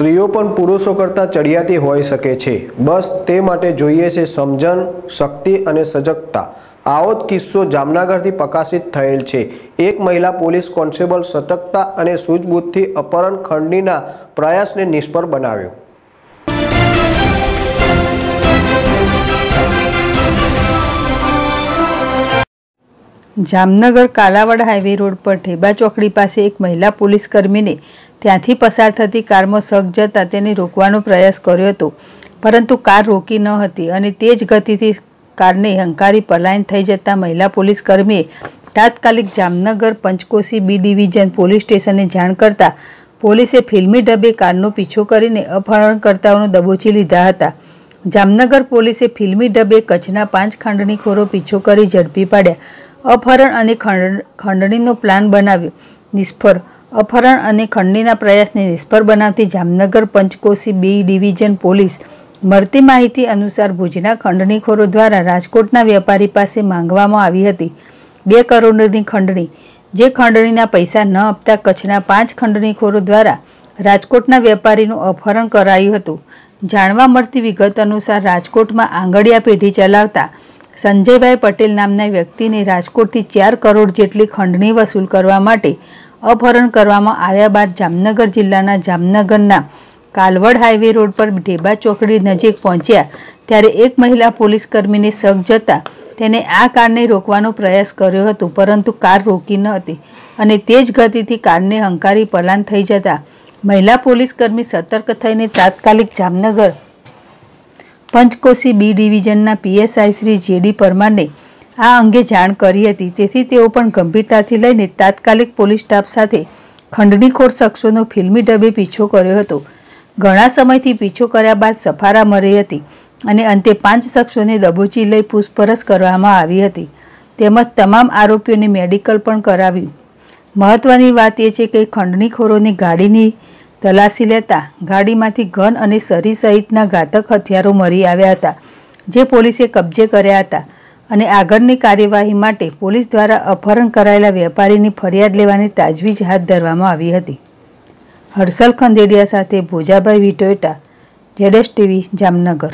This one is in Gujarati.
સ્ત્રીઓ પણ પુરુષો કરતાં ચડિયાતી હોઈ શકે છે બસ તે માટે જોઈએ છે સમજણ શક્તિ અને સજગતા આવો જ કિસ્સો જામનગરથી પ્રકાશિત થયેલ છે એક મહિલા પોલીસ કોન્સ્ટેબલ સતર્કતા અને સૂઝબૂથથી અપહરણ ખંડનીના પ્રયાસને નિષ્ફળ બનાવ્યો જામનગર કાલાવાડ હાઈવે રોડ પર ઠેબા ચોકડી પાસે એક મહિલા પોલીસ કર્મીને ત્યાંથી પસાર થતી કારમાં સગ જતાં તેને રોકવાનો પ્રયાસ કર્યો હતો પરંતુ કાર રોકી ન હતી અને તે જ ગતિથી કારને હંકારી પલાયન થઈ જતા મહિલા પોલીસકર્મીએ તાત્કાલિક Jamnagar Panchkoshi B division police સ્ટેશને જાણ કરતા પોલીસે ફિલ્મી ઢબે કારનો પીછો કરીને અપહરણકર્તાઓનો દબોચી લીધા હતા જામનગર પોલીસે ફિલ્મી ઢબે કચ્છના પાંચ ખંડણીખોરો પીછો કરી ઝડપી પાડ્યા અપહરણ અને ખંડ ખંડણીનો પ્લાન બનાવ્યો નિષ્ફળ અપહરણ અને ખંડણીના પ્રયાસને નિષ્ફળ બનાવતી Jamnagar Panchkoshi B division police મળતી માહિતી અનુસાર ભુજના ખંડણીખોરો દ્વારા રાજકોટના વેપારી પાસે માંગવામાં આવી હતી બે કરોડની ખંડણી જે ખંડણીના પૈસા ન આપતા કચ્છના પાંચ ખંડણીખોરો દ્વારા રાજકોટના વેપારીનું અપહરણ કરાયું હતું જાણવા મળતી વિગત અનુસાર રાજકોટમાં આંગળિયા પેઢી ચલાવતા સંજયભાઈ પટેલ નામના વ્યક્તિને રાજકોટથી ચાર કરોડ જેટલી ખંડણી વસૂલ કરવા માટે અપહરણ કરવામાં આવ્યા બાદ જામનગર જિલ્લાના જામનગરના કાલવડ હાઈવે રોડ પર ઢેબા ચોકડી નજીક પહોંચ્યા ત્યારે એક મહિલા પોલીસ કર્મીને શક જતા તેને આ કારને રોકવાનો પ્રયાસ કર્યો હતો પરંતુ કાર રોકી ન હતી અને તે જ ગતિથી કારને હંકારી પલાન થઈ જતા મહિલા પોલીસ કર્મી સતર્ક થઈને તાત્કાલિક જામનગર પંચકોશી બી ડિવિઝનના પીએસઆઈ શ્રી જેડી પરમારને આ અંગે જાણ કરી હતી તેથી તેઓ પણ ગંભીરતાથી લઈને તાત્કાલિક પોલીસ સ્ટાફ સાથે ખંડણીખોર શખ્સોનો ફિલ્મી ઢબે પીછો કર્યો હતો ઘણા સમયથી પીછો કર્યા બાદ સફારા મળી હતી અને અંતે પાંચ શખ્સોને દબોચી લઈ પૂછપરછ કરવામાં આવી હતી તેમજ તમામ આરોપીઓને મેડિકલ પણ કરાવ્યું મહત્ત્વની વાત એ છે કે ખંડણીખોરોની ગાડીની તલાશી લેતા ગાડીમાંથી ઘન અને સરી સહિતના ઘાતક હથિયારો મળી આવ્યા હતા જે પોલીસે કબજે કર્યા હતા અને આગળની કાર્યવાહી માટે પોલીસ દ્વારા અપહરણ કરાયેલા વેપારીની ફરિયાદ લેવાની તાજવીજ હાથ ધરવામાં આવી હતી હર્ષલ ખંદેડિયા સાથે ભોજાભાઈ વિટોયટા જેડેશ ટીવી જામનગર